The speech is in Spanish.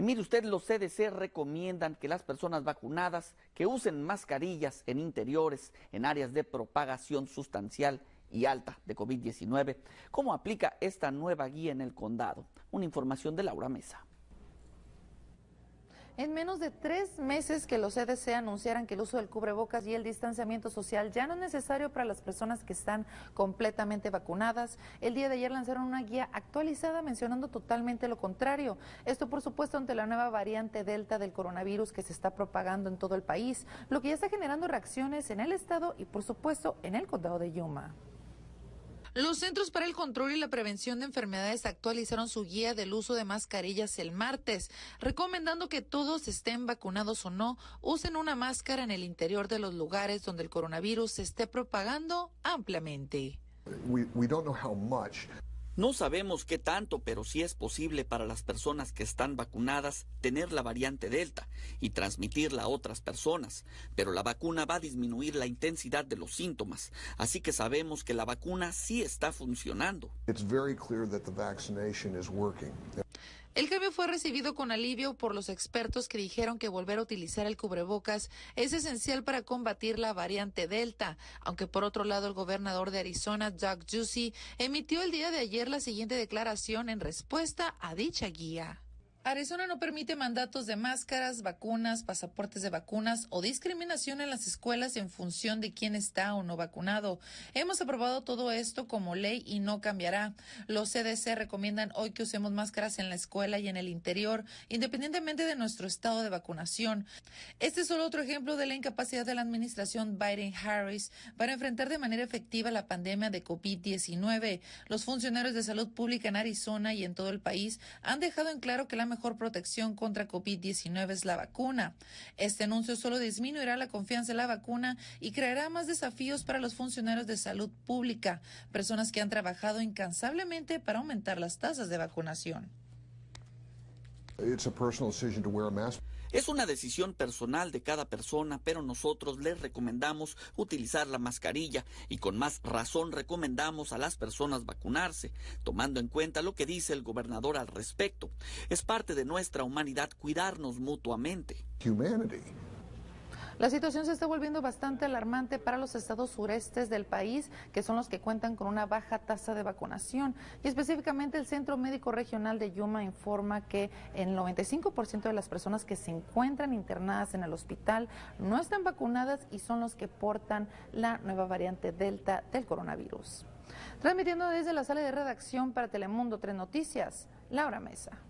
Y mire usted, los CDC recomiendan que las personas vacunadas que usen mascarillas en interiores, en áreas de propagación sustancial y alta de COVID-19. ¿Cómo aplica esta nueva guía en el condado? Una información de Laura Mesa. En menos de tres meses que los CDC e anunciaran que el uso del cubrebocas y el distanciamiento social ya no es necesario para las personas que están completamente vacunadas, el día de ayer lanzaron una guía actualizada mencionando totalmente lo contrario. Esto, por supuesto, ante la nueva variante Delta del coronavirus que se está propagando en todo el país, lo que ya está generando reacciones en el Estado y, por supuesto, en el condado de Yuma. Los Centros para el Control y la Prevención de Enfermedades actualizaron su guía del uso de mascarillas el martes, recomendando que todos estén vacunados o no, usen una máscara en el interior de los lugares donde el coronavirus se esté propagando ampliamente. No sabemos qué tanto, pero sí es posible para las personas que están vacunadas tener la variante Delta y transmitirla a otras personas, pero la vacuna va a disminuir la intensidad de los síntomas, así que sabemos que la vacuna sí está funcionando. El cambio fue recibido con alivio por los expertos que dijeron que volver a utilizar el cubrebocas es esencial para combatir la variante Delta, aunque por otro lado el gobernador de Arizona, Doug Ducey, emitió el día de ayer la siguiente declaración en respuesta a dicha guía. Arizona no permite mandatos de máscaras, vacunas, pasaportes de vacunas o discriminación en las escuelas en función de quién está o no vacunado. Hemos aprobado todo esto como ley y no cambiará. Los CDC recomiendan hoy que usemos máscaras en la escuela y en el interior, independientemente de nuestro estado de vacunación. Este es solo otro ejemplo de la incapacidad de la administración Biden-Harris para enfrentar de manera efectiva la pandemia de COVID-19. Los funcionarios de salud pública en Arizona y en todo el país han dejado en claro que la mejor protección contra COVID-19 es la vacuna. Este anuncio solo disminuirá la confianza en la vacuna y creará más desafíos para los funcionarios de salud pública, personas que han trabajado incansablemente para aumentar las tasas de vacunación. Es una decisión personal de cada persona, pero nosotros les recomendamos utilizar la mascarilla y con más razón recomendamos a las personas vacunarse, tomando en cuenta lo que dice el gobernador al respecto. Es parte de nuestra humanidad cuidarnos mutuamente. La situación se está volviendo bastante alarmante para los estados surestes del país, que son los que cuentan con una baja tasa de vacunación. Y específicamente el Centro Médico Regional de Yuma informa que el 95% de las personas que se encuentran internadas en el hospital no están vacunadas y son los que portan la nueva variante Delta del coronavirus. Transmitiendo desde la sala de redacción para Telemundo Tres Noticias, Laura Mesa.